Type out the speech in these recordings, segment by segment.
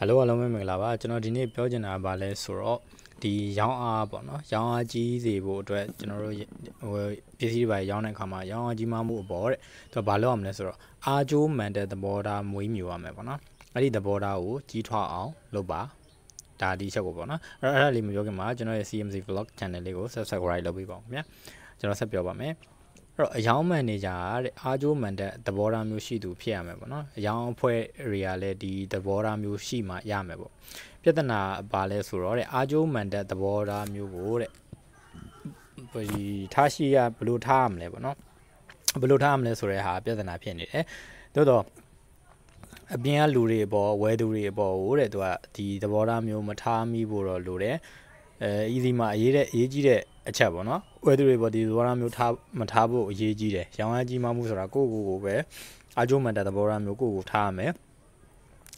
Hello အားလုံးပဲမင်္ဂလာပါကျွန်တော်ဒီနေ့ပြောချင်တာကဘာလဲဆိုတော့ဒီရောင်းအားပေါ့နော်ရောင်းအားကြီးစေဖို့အတွက်ကျွန်တော်တို့ဟိုပစ္စည်းတွေပါရောင်းတဲ့အခါမှာရောင်းအားကြီးမှမှုအပေါ်တဲ့သူကဘာလုပ်ရမလဲဆိုတော့အာဂျိုးမန်တဲ့သဘောထားမွေးမြူရမယ်ပေါ့နော်အဲ့ဒီသဘောထားကိုကြီးထွားအောင်လုပ်ပါဒါဒီချက်ကိုပေါ့နော်အဲ့အဲ့ဒါလေးမပြောခင်မှာကျွန်တော်ရဲ့ CMC vlog channel လေးကို subscribe လုပ်ပေးပါဦးခင်ဗျာကျွန်တော်ဆက်ပြောပါမယ်အဲ့တော့အယောင်မန်နေဂျာတဲ့အာဂျိုမန်တဲ့သဘောထားမျိုးရှိသူ ဖြစ်ရမယ်ပေါ့နော်အယောင်အဖွဲ့တွေကလည်းဒီသဘောထားမျိုးရှိမှရမယ်ပေါ့ပြဿနာပါလဲဆိုတော့တဲ့အာဂျိုမန်တဲ့သဘောထားမျိုးကိုတဲ့ဘယ်ထားရှိရဘလို့ထားရမလဲပေါ့နော်ဘလို့ထားရမလဲဆိုတဲ့ဟာပြဿနာဖြစ်နေတယ်တိုးတော့အပြင်ကလူတွေအပေါ်ဝဲသူတွေအပေါ်ဟိုတဲ့သူကဒီသဘောထားမျိုးမထားမိဖို့တော့လိုတယ်အဲ easy မှာအရေးတဲ့အရေးကြီးတဲ့အချက်ပေါ့နော်ဝဲသူတွေပေါ်ဒီသဘောထားမျိုးထားမထားဖို့အရေးကြီးတယ်ရောင်ရကြီးမှမှုဆိုတာကိုကိုကိုပဲအကျိုးမှန်တဲ့သဘောထားမျိုးကိုကိုထားရမယ်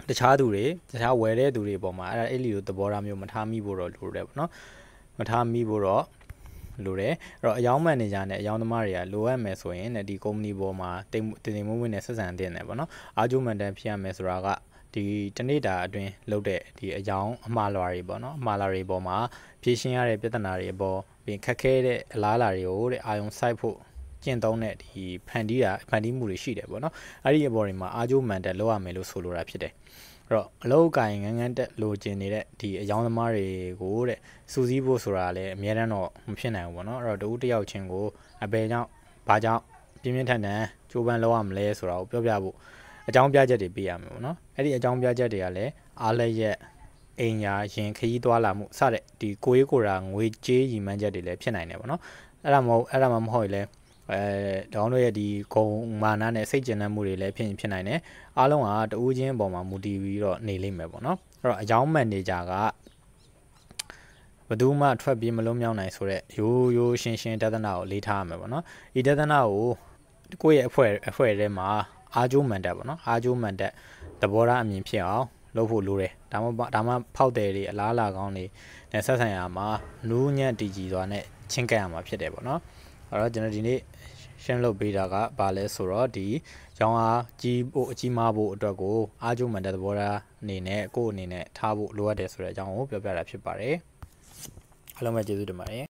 တခြားသူတွေတခြားဝယ်တဲ့သူတွေပေါ်မှာအဲ့ဒါအဲ့လိုသဘောထားမျိုးမထားမိဖို့တော့လိုတယ်ပေါ့နော်မထားမိဖို့တော့လိုတယ်အဲ့တော့အယောင်မန်နေဂျာနဲ့အယောင်သမားတွေကလိုအပ်မယ်ဆိုရင်ဒီ company ပေါ်မှာတင်တင်မွေးမွေးနဲ့ဆက်ဆံတင်တယ်ပေါ့နော်အားကျိုးမန်တန်ဖြစ်ရမယ်ဆိုတာကဒီတနေ့တာအတွင်းလုပ်တဲ့ဒီအယောင်အမှားလွာတွေပေါ့နော်အမှားလွာတွေပေါ်မှာဖြေရှင်းရတဲ့ပြဿနာတွေအပေါ်ပြင်ခက်ခဲတဲ့အလားအလာတွေကိုတဲ့အာယုံ စိုက်ဖို့ကျင့်သုံးတဲ့ဒီဖန်တီးတာဖန်တီးမှုတွေရှိတယ်ပေါ့နော်အဲ့ဒီအပေါ်တွေမှာအာဂျိုမန်တက်လောက်ရမယ်လို့ဆိုလိုတာဖြစ်တယ်အဲ့တော့အလောက်ကိုင်ငန်းငန်းတက်လိုချင်နေတဲ့ဒီအယောင်သမားတွေကိုတဲ့စူးစီးဖို့ဆိုတာလည်းအများတန်းတော့မဖြစ်နိုင်ဘူးပေါ့နော်အဲ့တော့တူတယောက်ချင်းကိုအပေကြောင့်ဘာကြောင့်ပြင်းပြင်းထန်ထန်ကြိုးပမ်းလောက်ရမလဲဆိုတာကိုပြောပြဖို့အကြောင်းပြချက်တွေပေးရမယ်ပေါ့နော်အဲ့ဒီအကြောင်းပြချက်တွေကလည်းအားလည်းရက်အိမ်ယာရင်ခရီးသွားလာမှုစတဲ့ဒီကိုရေးကိုရာငွေကြေးရည်မှန်းချက်တွေလည်းဖြစ်နိုင်တယ်ပေါ့နော်အဲ့ဒါမဟုတ်အဲ့ဒါမှမဟုတ်လေအဲဒေါင်းတို့ရဲ့ဒီဂုံမာနနဲ့စိတ်ကျဉ်နှံမှုတွေလည်းဖြစ်ဖြစ်နိုင်တယ်အားလုံးကတူးချင်းအပေါ်မှာမူတည်ပြီးတော့နေလိမ့်မယ်ပေါ့နော်အဲ့တော့အကြောင်းမန်နေဂျာကဘသူမှထွက်ပြေးမလုံးမြောက်နိုင်ဆိုတော့ရိုးရိုးရှင်းရှင်းတဒနာကိုလေးထားရမယ်ပေါ့နော်ဒီတဒနာကိုကိုယ့်ရဲ့အဖွဲ့အဖွဲ့ထဲမှာအာဂျိုးမန်တက်ပေါ့နော် အာဂျိုးမန်တက်သဘောထားအမြင်ဖြစ်အောင်လုပ်ဖို့လိုတယ်ဒါမှဒါမှဖောက်တယ်တွေအလားအလာကောင်းတွေနဲ့ဆက်ဆံရမှာနူးညံ့တည်ကြည်စွာနဲ့ချင်းကပ်ရမှာဖြစ်တယ်ပေါ့နော်အဲ့တော့ကျွန်တော်ဒီနေ့ရှင်းလုပ်ပေးတာကဘာလဲဆိုတော့ဒီရောင်းအားကြီးဖို့အကြီးမားဖို့အတွက်ကို အားကျုံမှန်တဲ့သဘောထားအနေနဲ့ကိုယ့်အနေနဲ့ထားဖို့လိုအပ်တယ်ဆိုတဲ့အကြောင်းကိုပြောပြတာဖြစ်ပါတယ်အားလုံးပဲကျေးဇူးတင်ပါတယ်